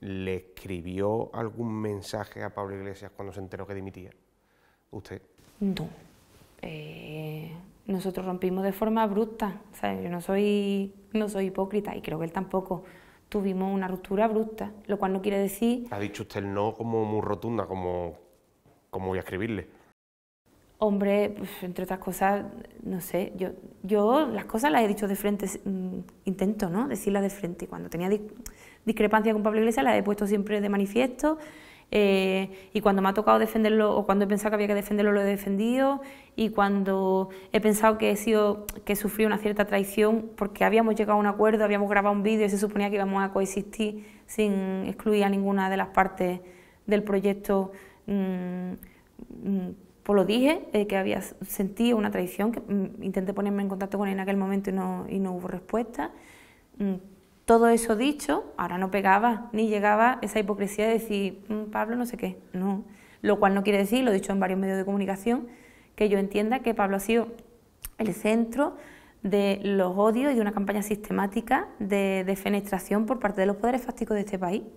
¿Le escribió algún mensaje a Pablo Iglesias cuando se enteró que dimitía? ¿Usted? No. Eh, nosotros rompimos de forma abrupta. O sea, yo no soy, no soy hipócrita y creo que él tampoco. Tuvimos una ruptura abrupta, lo cual no quiere decir... Ha dicho usted el no como muy rotunda, como, como voy a escribirle hombre, pues, entre otras cosas, no sé, yo, las cosas las he dicho de frente, mm, intento, ¿no? Decirlas de frente. Cuando tenía discrepancia con Pablo Iglesias las he puesto siempre de manifiesto. Eh, y cuando me ha tocado defenderlo o cuando he pensado que había que defenderlo lo he defendido y cuando he pensado que he sido que he sufrido una cierta traición porque habíamos llegado a un acuerdo habíamos grabado un vídeo y se suponía que íbamos a coexistir sin excluir a ninguna de las partes del proyecto mm, mm, pues lo dije, que había sentido una traición, que mm, intenté ponerme en contacto con él en aquel momento y no, y no hubo respuesta. Mm, todo eso dicho, ahora no pegaba ni llegaba esa hipocresía de decir, mm, Pablo no sé qué, no. Lo cual no quiere decir, lo he dicho en varios medios de comunicación, que yo entienda que Pablo ha sido el centro de los odios y de una campaña sistemática de fenestración por parte de los poderes fácticos de este país.